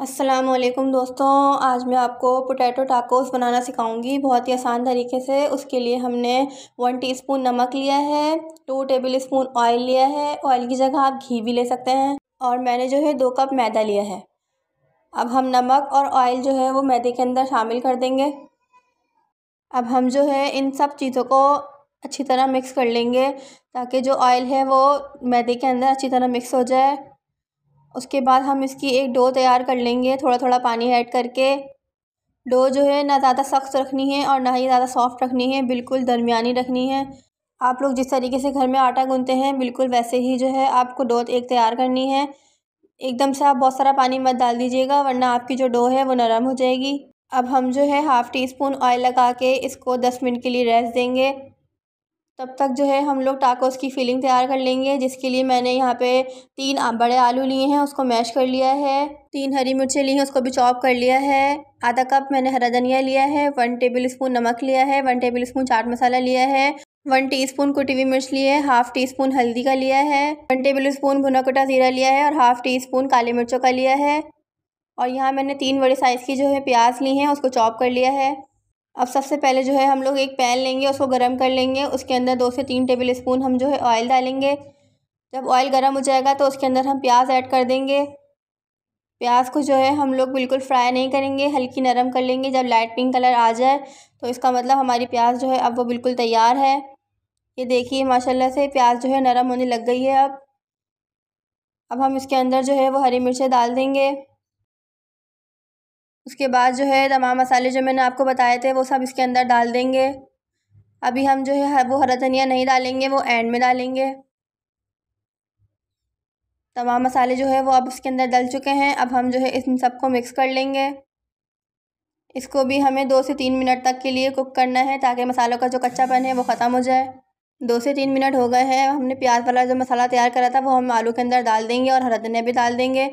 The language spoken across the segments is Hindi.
असलम दोस्तों आज मैं आपको पोटैटो टाकोस बनाना सिखाऊंगी बहुत ही आसान तरीके से उसके लिए हमने वन टीस्पून नमक लिया है टू टेबल स्पून ऑयल लिया है ऑयल की जगह आप घी भी ले सकते हैं और मैंने जो है दो कप मैदा लिया है अब हम नमक और ऑयल जो है वो मैदे के अंदर शामिल कर देंगे अब हम जो है इन सब चीज़ों को अच्छी तरह मिक्स कर लेंगे ताकि जो ऑयल है वो मैदे के अंदर अच्छी तरह मिक्स हो जाए उसके बाद हम इसकी एक डो तैयार कर लेंगे थोड़ा थोड़ा पानी ऐड करके डो जो है ना ज़्यादा सख्त रखनी है और ना ही ज़्यादा सॉफ्ट रखनी है बिल्कुल दरमिया रखनी है आप लोग जिस तरीके से घर में आटा गूँते हैं बिल्कुल वैसे ही जो है आपको डो एक तैयार करनी है एकदम से आप बहुत सारा पानी मत डाल दीजिएगा वरना आपकी जो डो है वो नरम हो जाएगी अब हम जो है हाफ़ टी स्पून ऑयल लगा के इसको दस मिनट के लिए रेस्ट देंगे तब तक जो है हम लोग टाकोस की फ़िलिंग तैयार कर लेंगे जिसके लिए मैंने यहाँ पे तीन बड़े आलू लिए हैं उसको मैश कर लिया है तीन हरी मिर्चें ली हैं उसको भी चॉप कर लिया है आधा कप मैंने हरा धनिया लिया है वन टेबल स्पून नमक लिया है one tablespoon chaat masala लिया है वन टीस्पून कुटी हुई मिर्च ली है हाफ टी स्पून हल्दी का लिया है वन टेबल स्पून भुना कुटा जीरा लिया है और हाफ टी स्पून काली मिर्चों का लिया है और यहाँ मैंने तीन बड़े साइज़ की जो है प्याज ली है उसको चॉप कर लिया है अब सबसे पहले जो है हम लोग एक पैन लेंगे उसको गर्म कर लेंगे उसके अंदर दो से तीन टेबल स्पून हम जो है ऑयल डालेंगे जब ऑयल गर्म हो जाएगा तो उसके अंदर हम प्याज ऐड कर देंगे प्याज को जो है हम लोग बिल्कुल फ्राई नहीं करेंगे हल्की नरम कर लेंगे जब लाइट पिंक कलर आ जाए तो इसका मतलब हमारी प्याज जो है अब वो बिल्कुल तैयार है ये देखिए माशाल्लाह से प्याज जो है नरम होने लग गई है अब अब हम इसके अंदर जो है वो हरी मिर्चें डाल देंगे उसके बाद जो है तमाम मसाले जो मैंने आपको बताए थे वो सब इसके अंदर डाल देंगे अभी हम जो है वो हरा धनिया नहीं डालेंगे वो एंड में डालेंगे तमाम मसाले जो है वो अब इसके अंदर डल चुके हैं अब हम जो है इन सबको मिक्स कर लेंगे इसको भी हमें दो से तीन मिनट तक के लिए कुक करना है ताकि मसालों का जो कच्चापन है वो ख़त्म हो जाए दो से तीन मिनट हो गए हैं हमने प्याज वाला जो मसाला तैयार करा था वो हम आलू के अंदर डाल देंगे और हरा धनिया भी डाल देंगे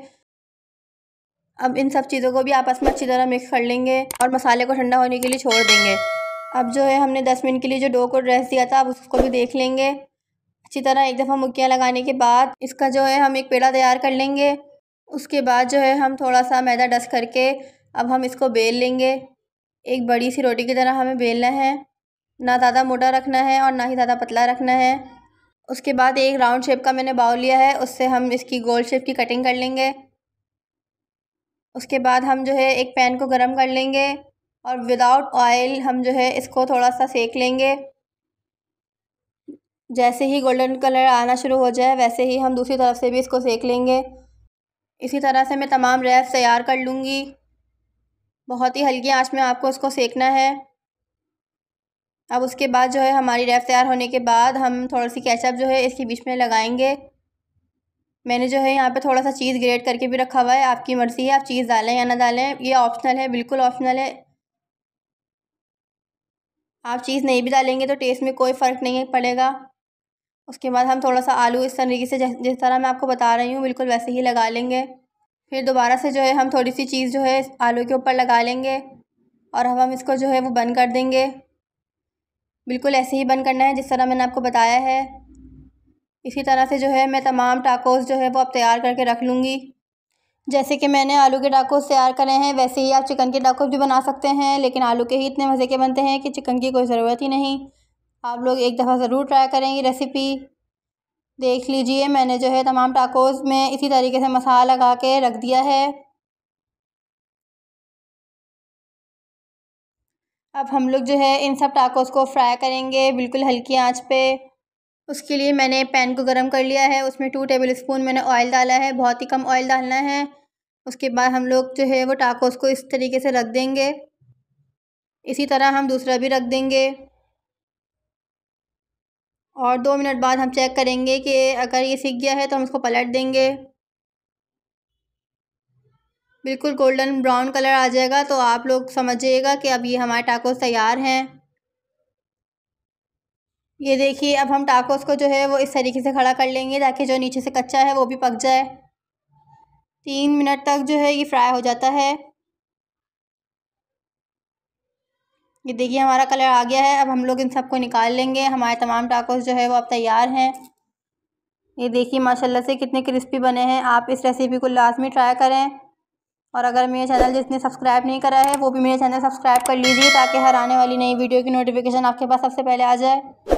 अब इन सब चीज़ों को भी आपस में अच्छी तरह मिक्स कर लेंगे और मसाले को ठंडा होने के लिए छोड़ देंगे अब जो है हमने दस मिनट के लिए जो डो को ड्रेस दिया था अब उसको भी देख लेंगे अच्छी तरह एक दफ़ा मुक्कियाँ लगाने के बाद इसका जो है हम एक पेड़ा तैयार कर लेंगे उसके बाद जो है हम थोड़ा सा मैदा डस्ट करके अब हम इसको बेल लेंगे एक बड़ी सी रोटी की तरह हमें बेलना है ना ज़्यादा मोटा रखना है और ना ही ज़्यादा पतला रखना है उसके बाद एक राउंड शेप का मैंने बाउल लिया है उससे हम इसकी गोल शेप की कटिंग कर लेंगे उसके बाद हम जो है एक पैन को गर्म कर लेंगे और विदाउट ऑयल हम जो है इसको थोड़ा सा सेक लेंगे जैसे ही गोल्डन कलर आना शुरू हो जाए वैसे ही हम दूसरी तरफ से भी इसको सेक लेंगे इसी तरह से मैं तमाम रैप तैयार कर लूँगी बहुत ही हल्की आँच में आपको इसको सेकना है अब उसके बाद जो है हमारी रैप तैयार होने के बाद हम थोड़ी सी कैचअप जो है इसके बीच में लगाएंगे मैंने जो है यहाँ पे थोड़ा सा चीज़ ग्रेट करके भी रखा हुआ है आपकी मर्ज़ी है आप चीज़ डालें या ना डालें ये ऑप्शनल है बिल्कुल ऑप्शनल है आप चीज़ नहीं भी डालेंगे तो टेस्ट में कोई फ़र्क नहीं पड़ेगा उसके बाद हम थोड़ा सा आलू इस तरीके से जिस तरह मैं आपको बता रही हूँ बिल्कुल वैसे ही लगा लेंगे फिर दोबारा से जो है हम थोड़ी सी चीज़ जो है आलू के ऊपर लगा लेंगे और अब हम इसको जो है वो बंद कर देंगे बिल्कुल ऐसे ही बंद करना है जिस तरह मैंने आपको बताया है इसी तरह से जो है मैं तमाम टाकोस जो है वो अब तैयार करके रख लूँगी जैसे कि मैंने आलू के टाकोस तैयार करे हैं वैसे ही आप चिकन के टाकोस भी बना सकते हैं लेकिन आलू के ही इतने मज़े के बनते हैं कि चिकन की कोई ज़रूरत ही नहीं आप लोग एक दफ़ा ज़रूर ट्राई करें ये रेसिपी देख लीजिए मैंने जो है तमाम टाकोस में इसी तरीके से मसाला लगा के रख दिया है अब हम लोग जो है इन सब टाकोस को फ्राई करेंगे बिल्कुल हल्की आँच पर उसके लिए मैंने पैन को गर्म कर लिया है उसमें टू टेबल स्पून मैंने ऑयल डाला है बहुत ही कम ऑयल डालना है उसके बाद हम लोग जो है वो टाकोस को इस तरीके से रख देंगे इसी तरह हम दूसरा भी रख देंगे और दो मिनट बाद हम चेक करेंगे कि अगर ये सीख गया है तो हम उसको पलट देंगे बिल्कुल गोल्डन ब्राउन कलर आ जाएगा तो आप लोग समझिएगा कि अब ये हमारे टाकोस तैयार हैं ये देखिए अब हम टाकोस को जो है वो इस तरीके से खड़ा कर लेंगे ताकि जो नीचे से कच्चा है वो भी पक जाए तीन मिनट तक जो है ये फ्राई हो जाता है ये देखिए हमारा कलर आ गया है अब हम लोग इन सबको निकाल लेंगे हमारे तमाम टाकोस जो है वो अब तैयार हैं ये देखिए माशाल्लाह से कितने क्रिस्पी बने हैं आप इस रेसिपी को लाजमी ट्राई करें और अगर मेरे चैनल जिसने सब्सक्राइब नहीं करा है वो भी मेरे चैनल सब्सक्राइब कर लीजिए ताकि हर आने वाली नई वीडियो की नोटिफिकेशन आपके पास सबसे पहले आ जाए